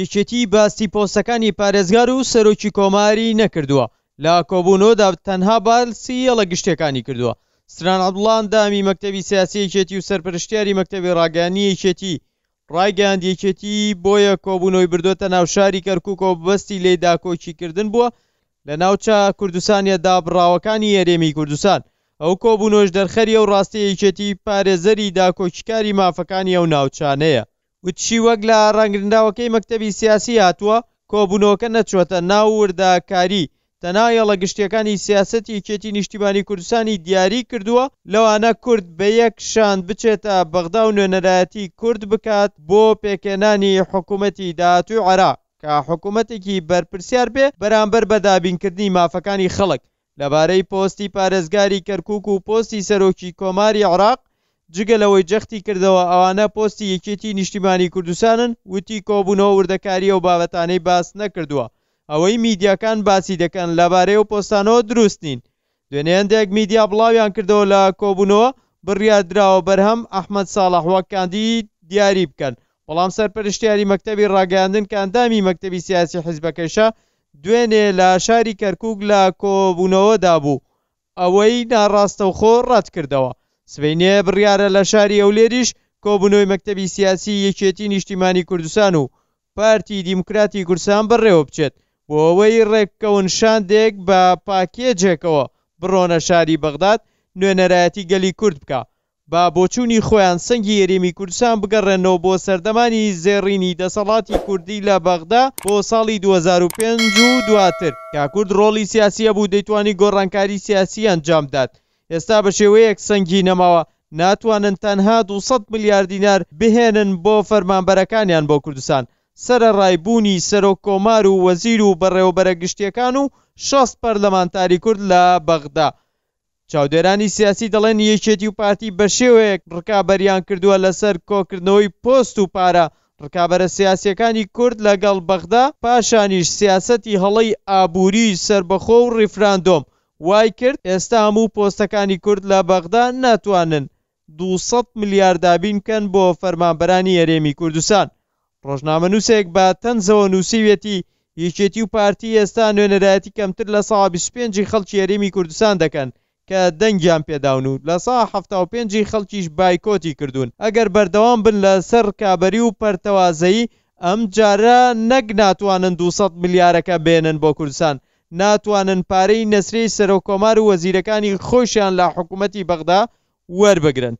یەکێتی باسی پۆستەکانی پارێزگار و سەرۆکی کۆماری نەکردووە لا کۆبوونەوەدا تەنها بالسی ئەڵە گشتەکانی کردووە سران عبدڵان دامی مەکتتەبی سیاسی یەکێتی و سەرپەرشتیاری مەکتتەبی ڕاگەانی یەکێتی ڕایگەاند یەکێتی بۆیە کۆبوونەوەی بردوێتە ناوشاری کەرککۆ بەستی لێ داکۆچیکردن بووە لە ناوچە کوردستانیە دابڕاوەکانی یاێمی کوردستان ئەو کۆبوونۆش دەرخەریە و ڕاستەیەکێتی پارێزەری داکۆچکاری مافەکانی ئەو ناوچانەیە وچی وەک لە ڕەنگرنداوەکەی مەکتتەبی سیاسی هاتووە کۆبوونەوەکە نەچوەتە ناوورداکاری تەنایەڵە گشتەکانی سیاستی کێتی نیشتیبانی کوردستانی دیاری کردووە لەوانە کورد بە یەک شان بچێتە بەغدا و نوێنەرایەتی کورد بکات بۆ پێکێنانی حکوومەتی داهاتوی عراق کە حکوومەتێکی بەرپرسیار بێ بەرامبەر بە دابینکردنی مافەکانی خەڵک لەبارەی پۆستی پارێزگاری کەرکک و پۆستی سەرۆکی کۆماری عراق جگە لەوەی جەختی کردەوە ئەوانە پۆستی یەکێتی نیشتیمانی کوردستانن وتی کۆبوونەوە وردەکاری و بابەتانەی باس نەکردووە ئەوەی میدیاکان باسی دەکەن لەبارەی و پۆستانەوە دروست نین دوێنێ هەندێک میدیا بڵاویان کردەوە لە کۆبوونەوە بڕیادراوە بەرهەم ئەحمد ساڵەحوەکاندی دیاری بکەن بەڵام سەرپەرشتیاری مەکتتەبی ڕاگەاندن کاندامی مەکتتەبی سیاسی حزبەکەشە دوێنێ لە شاری کەرکک لە کۆبوونەوەدا بوو ئەوەی ناڕاستەوخۆ ڕەت کردەوە سبینێ بڕیارە لە شاری ئەولێریش کۆبنەوەی مەکتتەبی سیاسی یەکێتی نیشتیمانی کوردستان و پارتی دیموکراتی کورسان بڕێوە بچێت بۆ ئەوەی ڕێککەون شاندێک بە پاکێجێکەوە بڕۆنە شاری بەغداد نوێنەرایەتی گەلی کورد بکە با بۆچوونی خۆیان سنگی یێریمی کوردستان بگەڕێنەوە بۆ سەردەمانی زێڕینی دەسەڵاتی کوردی لە بەغدا بۆ ساڵی 2005 و دواتر کاکورد ڕۆڵی سیاسیە بوو دەیتوانی گۆڕانکاری سیاسی ئەنجامدات. ئێستا بە شێوەیەک سەنگی نەماوە ناتوانن تەنها 200 میلیارد دینار بهێنن بۆ فەرمانبەرەکانیان بۆ کوردستان سرە ڕایبوونی سەرۆک کۆمار و وەزیر و بەڕێوەبەرە گشتیەکان و شەست پەرلەمانتاری کورد لە بەغدا چاودێرانی سیاسی دەڵێن یەکێتی و پارتی بە شێوەیەک ڕکابەریان کردووە لەسەر کۆکردنەوەی پۆست و پارە ڕکابەرە سیاسیەکانی کورد لەگەڵ بەغدا پاشانیش سیاسەتی هەڵەی ئابووری سربەخۆ و ڕیفراندۆم وای کرد ئێستا هەموو پۆستەکانی کورد لە بەغدا ناتوانن 200 ملیاردابین کەن بۆ فەرمانبەرانی هەرێمی کوردستان ڕۆژنامە نووسێک بە تەنزەوە نووسیوێتی یەکێتی و پارتی ئێستا نوێنەرایەتی کەمتر لە سا 25 خەڵکی هەرێمی کوردستان دەکەن کە دەنگیان پێداون و لە ساهفتا و پێنجی خەڵکیش بایکۆتی کردوون ئەگەر بەردەوام بن لە سەر کابەری و پەرتەوازایی ئەم جارە نەک ناتوانن 200 ملیارەکە بێنن بۆ کوردستان ناتوانن پارەی نەسرەی سەرۆکۆمار و وەزیرەکانی خۆشیان لە حکوومەتی بەغدا وەربگرن.